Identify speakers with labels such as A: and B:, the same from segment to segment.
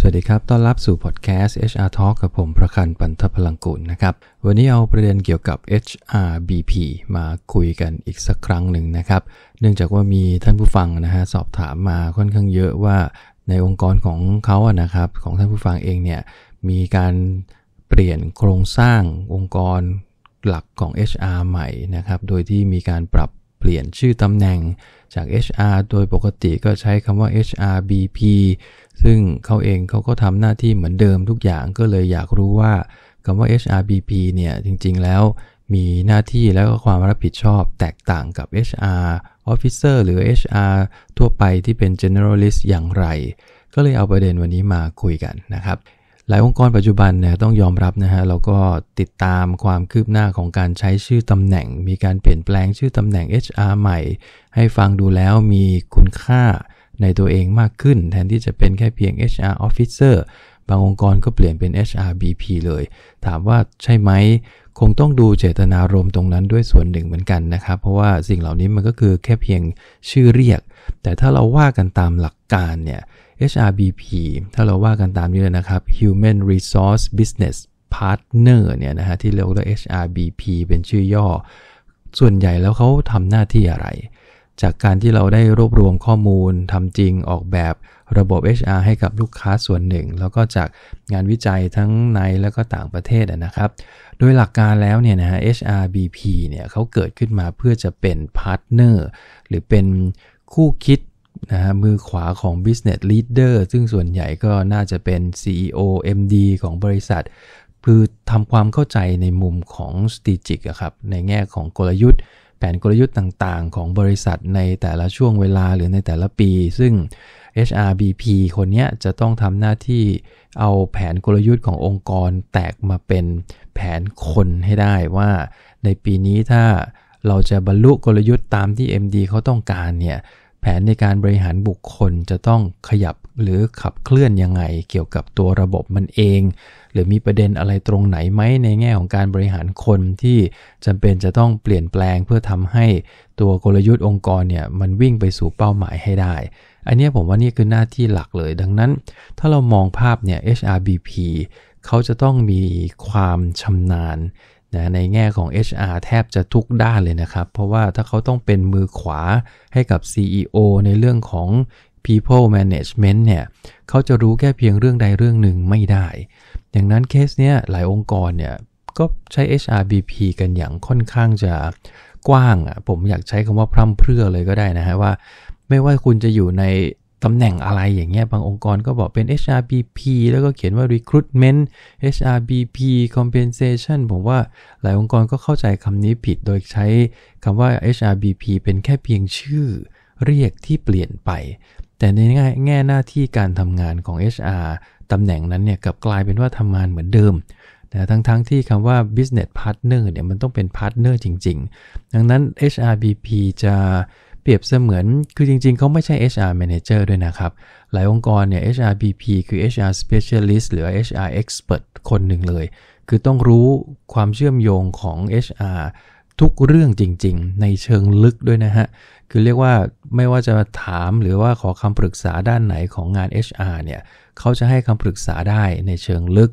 A: สวัสดีครับ ต้อนรับสู่พอดแคสต์ HR Talk กับผมประคันปันทพลังกุลนะครับ วันนี้เอาประเด็นเกี่ยวกับ HRBP มาคุยกันอีกสักครั้งหนึ่งนะครับ เนื่องจากว่ามีท่านผู้ฟังนะฮะสอบถามมาค่อนข้างเยอะว่าในองค์กรของเขาอะนะครับของท่านผู้ฟังเองเนี่ยมีการเปลี่ยนโครงสร้างองค์กรหลักของ HR ใหม่นะครับ โดยที่มีการปรับเปลี่ยนชื่อตำแหน่งจาก HR โดยปกติก็ใช้คำว่า HRBP ซึ่งเขาเองเขาก็ทำหน้าที่เหมือนเดิมทุกอย่างก็เลยอยากรู้ว่าคำว่า HRBP เนี่ยจริงๆแล้ว มีหน้าที่แล้วก็ความรับผิดชอบ แตกต่างกับ HR Officer หรือ HR ทั่วไปที่เป็น Generalist อย่างไร ก็เลยเอาประเด็นวันนี้มาคุยกันนะครับหลายองค์กรปัจจุบันเนี่ยต้องยอมรับนะฮะเราก็ติดตามความคืบหน้าของการใช้ชื่อตำแหน่ง มีการเปลี่ยนแปลงชื่อตำแหน่ง HR ใหม่ ให้ฟังดูแล้วมีคุณค่าในตัวเองมากขึ้น แทนที่จะเป็นแค่เพียง HR Officer บางองค์กรก็เปลี่ยนเป็น HRBP เลย ถามว่าใช่ไหม คงต้องดูเจตนารมณ์ตรงนั้นด้วยส่วนหนึ่งเหมือนกันนะครับ เพราะว่าสิ่งเหล่านี้มันก็คือแค่เพียงชื่อเรียก แต่ถ้าเราว่ากันตามหลักการเนี่ย HRBP ถ้าเราว่ากันตามนี้เลยนะครับ Human Resource Business Partner เนี่ยนะฮะที่เรียกว่า HRBP เป็นชื่อย่อ ส่วนใหญ่แล้วเขาทำหน้าที่อะไร จากการที่เราได้รวบรวมข้อมูลทำจริงออกแบบระบบ HR ให้กับลูกค้าส่วนหนึ่ง แล้วก็จากงานวิจัยทั้งในและก็ต่างประเทศนะครับ โดยหลักการแล้วเนี่ยนะฮะ HRBP เนี่ยเขาเกิดขึ้นมาเพื่อจะเป็นพาร์ทเนอร์หรือเป็นคู่คิดนะฮะมือขวาของ business leader ซึ่งส่วนใหญ่ก็น่าจะเป็น CEO MD ของบริษัท คือทำความเข้าใจในมุมของ strategic ครับ ในแง่ของกลยุทธ์ แผนกลยุทธ์ต่างๆของบริษัทในแต่ละช่วงเวลาหรือในแต่ละปี ซึ่ง HRBP คนนี้จะต้องทำหน้าที่เอาแผนกลยุทธ์ขององค์กรแตกมาเป็นแผนคนให้ได้ว่า ในปีนี้ถ้าเราจะบรรลุกลยุทธ์ตามที่ MD เขาต้องการเนี่ยแผนในการบริหารบุคคลจะต้องขยับหรือขับเคลื่อนยังไง เกี่ยวกับตัวระบบมันเอง หรือมีประเด็นอะไรตรงไหนไหมในแง่ของการบริหารคนที่จำเป็นจะต้องเปลี่ยนแปลงเพื่อทำให้ตัวกลยุทธ์องค์กรเนี่ย มันวิ่งไปสู่เป้าหมายให้ได้ อันนี้ผมว่านี่คือหน้าที่หลักเลย ดังนั้น ถ้าเรามองภาพเนี่ย HRBP เขาจะต้องมีความชำนาญนะในแง่ของ HR แทบจะทุกด้านเลยนะครับ เพราะว่าถ้าเขาต้องเป็นมือขวาให้กับ CEO ในเรื่องของ people management เนี่ยเขาจะรู้แค่เพียงเรื่องใดเรื่องหนึ่งไม่ได้ อย่างนั้นเคสเนี้ยหลายองค์กรเนี่ยก็ใช้ HRBP กันอย่างค่อนข้างจะกว้างอ่ะผมอยากใช้คำว่าพร่ำเพรื่อเลยก็ได้นะฮะว่าไม่ว่าคุณจะอยู่ในตำแหน่งอะไรอย่างเงี้ยบางองค์กรก็บอกเป็น HRBP แล้วก็เขียนว่า recruitment HRBP compensation ผมว่าหลายองค์กรก็เข้าใจคำนี้ผิดโดยใช้คำว่า HRBP เป็นแค่เพียงชื่อเรียกที่เปลี่ยนไป แต่ในแง่หน้าที่การทำงานของ HR ตำแหน่งนั้นเนี่ยกับกลายเป็นว่าทำงานเหมือนเดิมนะทั้งๆทที่คำว่า business partner เนี่ยมันต้องเป็น partner จริงๆ ดังนั้น HRBP จะรียบเสมือนคือจริงๆเขาไม่ใช่ HR Manager ด้วยนะครับ หลายองค์กรเนี่ย HRBP คือ HR Specialist หรือ HR Expert คนหนึ่งเลย คือต้องรู้ความเชื่อมโยงของ HR ทุกเรื่องจริงๆ ในเชิงลึกด้วยนะฮะ คือเรียกว่าไม่ว่าจะถามหรือว่าขอคำปรึกษาด้านไหนของงาน HR เนี่ยเขาจะให้คำปรึกษาได้ในเชิงลึก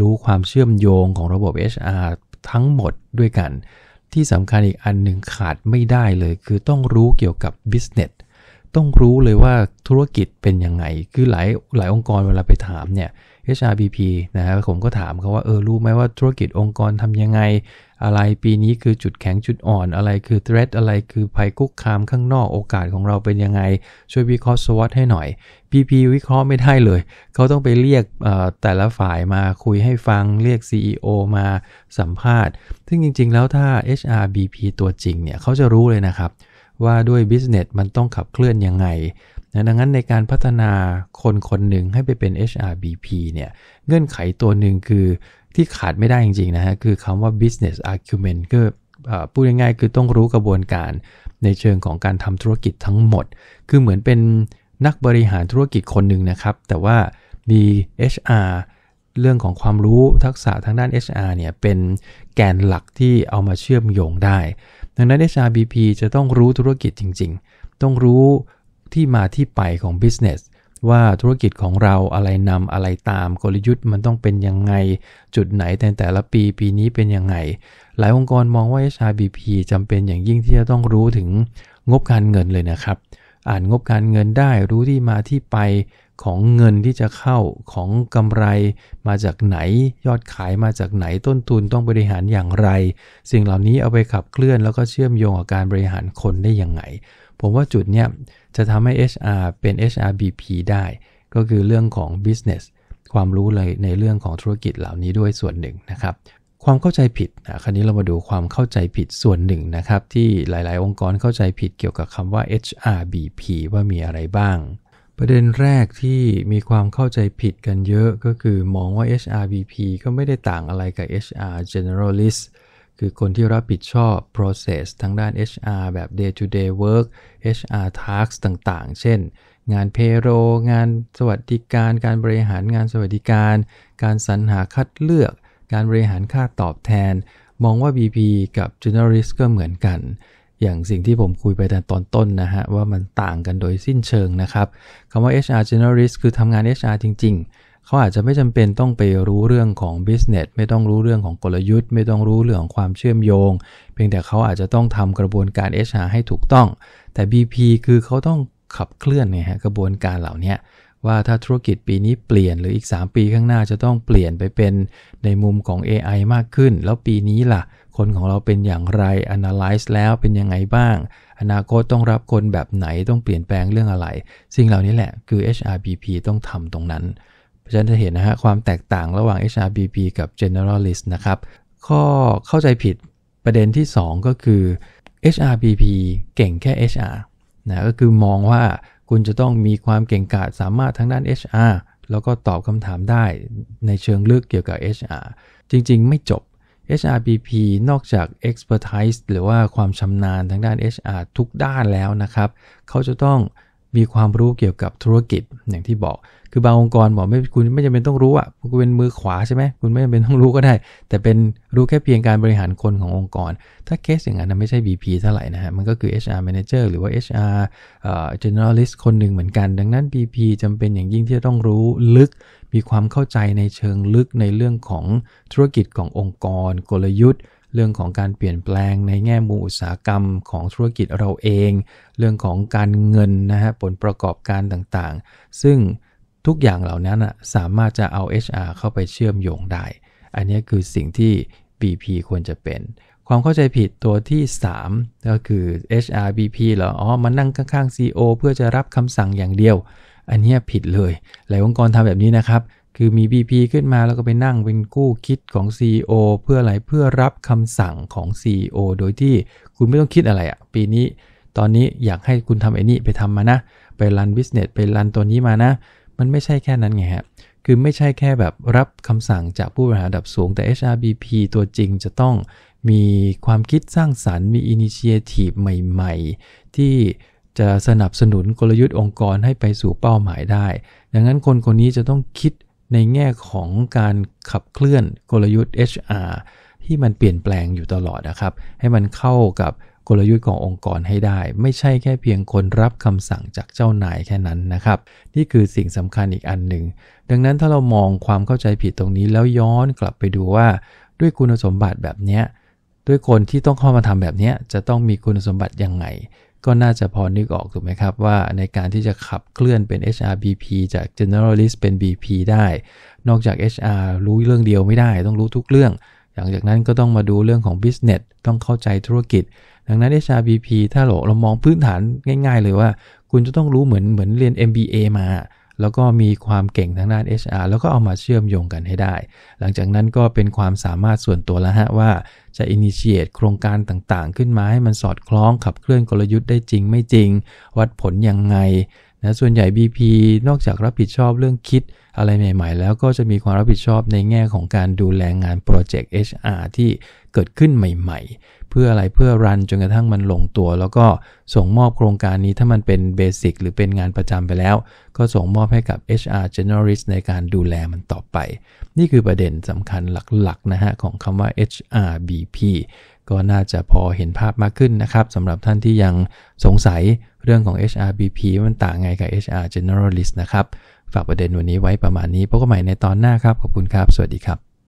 A: รู้ความเชื่อมโยงของระบบ HR ทั้งหมดด้วยกันที่สำคัญอีกอันหนึ่งขาดไม่ได้เลย คือต้องรู้เกี่ยวกับ business ต้องรู้เลยว่าธุรกิจเป็นยังไง คือหลายหลายองค์กรเวลาไปถามเนี่ย HRBP นะครับผมก็ถามเขาว่า เออรู้ไหมว่าธุรกิจองค์กรทำยังไง อะไรปีนี้คือจุดแข็งจุดอ่อนอะไรคือ threat อะไรคือภัยคุกคามข้างนอกโอกาสของเราเป็นยังไง ช่วยวิเคราะห์ SWOT ให้หน่อย PP วิเคราะห์ไม่ได้เลย เขาต้องไปเรียกแต่ละฝ่ายมาคุยให้ฟัง เรียก CEO มาสัมภาษณ์ซึ่งจริงๆ แล้วถ้า HRBP ตัวจริงเนี่ยเขาจะรู้เลยนะครับว่าด้วย business มันต้องขับเคลื่อนยังไงนะดังนั้นในการพัฒนาคนคนหนึ่งให้ไปเป็น HRBP เนี่ย เงื่อนไขตัวหนึ่งคือที่ขาดไม่ได้จริง ๆ นะฮะ คือคำว่า business acumen ก็พูดง่ายๆ คือต้องรู้กระบวนการในเชิงของการทำธุรกิจทั้งหมด คือเหมือนเป็นนักบริหารธุรกิจคนหนึ่งนะครับ แต่ว่ามี HR เรื่องของความรู้ทักษะทางด้าน HR เนี่ยเป็นแกนหลักที่เอามาเชื่อมโยงได้ ดังนั้น HRBP จะต้องรู้ธุรกิจจริง ๆ ต้องรู้ที่มาที่ไปของ business ว่าธุรกิจของเราอะไรนำอะไรตามกลยุทธ์มันต้องเป็นยังไง จุดไหนแต่แต่ละปี ปีนี้เป็นยังไง หลายองค์กรมองว่า HRBP จำเป็นอย่างยิ่งที่จะต้องรู้ถึงงบการเงินเลยนะครับ อ่านงบการเงินได้รู้ที่มาที่ไปของเงินที่จะเข้าของกำไร มาจากไหนยอดขายมาจากไหนต้นทุนต้องบริหารอย่างไร สิ่งเหล่านี้เอาไปขับเคลื่อนแล้วก็เชื่อมโยงกับการบริหารคนได้อย่างไงผมว่าจุดเนี้ยจะทำให้ HR เป็น HRBP ได้ ก็คือเรื่องของ business ความรู้เลยในเรื่องของธุรกิจเหล่านี้ด้วยส่วนหนึ่งนะครับ ความเข้าใจผิดนะคราวนี้เรามาดูความเข้าใจผิดส่วนหนึ่งนะครับ ที่หลาย ๆ องค์กรเข้าใจผิดเกี่ยวกับคำว่า HRBP ว่ามีอะไรบ้าง ประเด็นแรกที่มีความเข้าใจผิดกันเยอะก็คือ มองว่า HRBP ก็ไม่ได้ต่างอะไรกับ HR Generalist คือคนที่รับผิดชอบ process ทั้งด้าน HR แบบ day to day work HR task s ต่างๆ เช่น งาน payroll งานสวัสดิการ การบริหารงานสวัสดิการ การสรรหาคัดเลือก การบริหารค่าตอบแทน มองว่า BP กับ Generalist ก็เหมือนกัน อย่างสิ่งที่ผมคุยไปแต่ตอนต้นนะฮะว่ามันต่างกันโดยสิ้นเชิงนะครับคำว่า HR Generalist คือทำงาน HR จริงๆเขาอาจจะไม่จำเป็นต้องไปรู้เรื่องของ business ไม่ต้องรู้เรื่องของกลยุทธ์ไม่ต้องรู้เรื่องของความเชื่อมโยง เพียงแต่เขาอาจจะต้องทำกระบวนการ HR ให้ถูกต้อง แต่ BP คือเขาต้องขับเคลื่อนไงฮะกระบวนการเหล่านี้ว่าถ้าธุรกิจปีนี้เปลี่ยนหรืออีก 3 ปีข้างหน้าจะต้องเปลี่ยนไปเป็นในมุมของ AI มากขึ้น แล้วปีนี้ล่ะ คนของเราเป็นอย่างไร analyze แล้วเป็นยังไงบ้าง อนาคตต้องรับคนแบบไหนต้องเปลี่ยนแปลงเรื่องอะไรสิ่งเหล่านี้แหละคือ HRBP ต้องทำตรงนั้นราะฉะนั้นจะเห็นนะฮะความแตกต่างระหว่าง HRBP กับ Generalist นะครับข้อเข้าใจผิดประเด็นที่ 2 ก็คือ HRBP เก่งแค่ HR นะก็คือมองว่าคุณจะต้องมีความเก่งกาจสามารถทั้งด้าน HR แล้วก็ตอบคำถามได้ในเชิงลึกเกี่ยวกับ HR จริง ๆ ไม่จบ HRBP นอกจาก expertise หรือว่าความชำนาญทางด้าน HR ทุกด้านแล้วนะครับ เขาจะต้องมีความรู้เกี่ยวกับธุรกิจอย่างที่บอก คือบางองค์กรบอกไม่คุณไม่จำเป็นต้องรู้อ่ะคุณเป็นมือขวาใช่ไหมคุณไม่จำเป็นต้องรู้ก็ได้ แต่เป็นรู้แค่เพียงการบริหารคนขององค์กร ถ้าเคสอย่างนั้นไม่ใช่ VP เท่าไหร่นะฮะมันก็คือ HR Manager หรือว่า HR อ Generalist คนหนึ่งเหมือนกัน ดังนั้น VP จำเป็นอย่างยิ่งที่จะต้องรู้ลึกมีความเข้าใจในเชิงลึกในเรื่องของธุรกิจขององค์กรกลยุทธ์เรื่องของการเปลี่ยนแปลงในแง่มุมอุตสาหกรรมของธุรกิจเราเอง เรื่องของการเงินนะฮะ ผลประกอบการต่างๆ ซึ่งทุกอย่างเหล่านั้น สามารถจะเอา HR เข้าไปเชื่อมโยงได้ อันนี้คือสิ่งที่ BP ควรจะเป็น ความเข้าใจผิดตัวที่ 3 ก็คือ HR BP เหรอ อ๋อมานั่งข้างๆ CEO เพื่อจะรับคำสั่งอย่างเดียว อันนี้ผิดเลย หลายองค์กรทำแบบนี้นะครับคือมี BP ขึ้นมาแล้วก็ไปนั่งเป็นกู้คิดของ CEO เพื่ออะไรเพื่อรับคำสั่งของ CEO โดยที่คุณไม่ต้องคิดอะไรอะปีนี้ตอนนี้อยากให้คุณทำไอ้นี่ ไปทำมานะ ไปรันบิสเนสไปรันตัวนี้มานะ มันไม่ใช่แค่นั้นไงฮะคือไม่ใช่แค่แบบรับคำสั่งจากผู้บริหารระดับสูงแต่ HRBP ตัวจริงจะต้องมีความคิดสร้างสรรค์มีอินิเชียทีฟใหม่ๆ ที่จะสนับสนุนกลยุทธ์องค์กรให้ไปสู่เป้าหมายได้ดังนั้นคนคนนี้จะต้องคิดในแง่ของการขับเคลื่อนกลยุทธ์ HR ที่มันเปลี่ยนแปลงอยู่ตลอดนะครับ ให้มันเข้ากับกลยุทธ์ขององค์กรให้ได้ ไม่ใช่แค่เพียงคนรับคำสั่งจากเจ้านายแค่นั้นนะครับ นี่คือสิ่งสำคัญอีกอันหนึ่ง ดังนั้นถ้าเรามองความเข้าใจผิดตรงนี้แล้วย้อนกลับไปดูว่า ด้วยคุณสมบัติแบบนี้ ด้วยคนที่ต้องเข้ามาทำแบบนี้จะต้องมีคุณสมบัติยังไงก็น่าจะพอนึกออกถูกไหมครับว่า ในการที่จะขับเคลื่อนเป็น HRBP จาก Generalist เป็น BP ได้ นอกจาก HR รู้เรื่องเดียวไม่ได้ต้องรู้ทุกเรื่องหลังจากนั้นก็ต้องมาดูเรื่องของ Business ต้องเข้าใจธุรกิจ ดังนั้น HRBP ถ้าเราเรามองพื้นฐานง่ายๆเลยว่า คุณจะต้องรู้เหมือนเหมือนเรียน MBA มาแล้วก็มีความเก่งทางด้าน HR แล้วก็เอามาเชื่อมโยงกันให้ได้ หลังจากนั้นก็เป็นความสามารถส่วนตัวแล้วฮะว่า จะ initiate โครงการต่างๆขึ้นมาให้มันสอดคล้องขับเคลื่อนกลยุทธ์ได้จริงไม่จริง วัดผลยังไงนะส่วนใหญ่ BP นอกจากรับผิดชอบเรื่องคิดอะไรใหม่ๆ แล้วก็จะมีความรับผิดชอบในแง่ของการดูแลงานโปรเจกต์ HR ที่เกิดขึ้นใหม่ๆ เพื่ออะไรเพื่อรันจนกระทั่งมันลงตัว แล้วก็ส่งมอบโครงการนี้ถ้ามันเป็นเบสิกหรือเป็นงานประจำไปแล้ว ก็ส่งมอบให้กับ HR Generalist ในการดูแลมันต่อไป นี่คือประเด็นสำคัญหลักๆนะฮะของคำว่า HRBP ก็น่าจะพอเห็นภาพมากขึ้นนะครับสำหรับท่านที่ยังสงสัยเรื่องของ HRBP มันต่างไงกับ HR Generalist นะครับ ฝากประเด็นวันนี้ไว้ประมาณนี้พบกันใหม่ในตอนหน้าครับ ขอบคุณครับสวัสดีครับ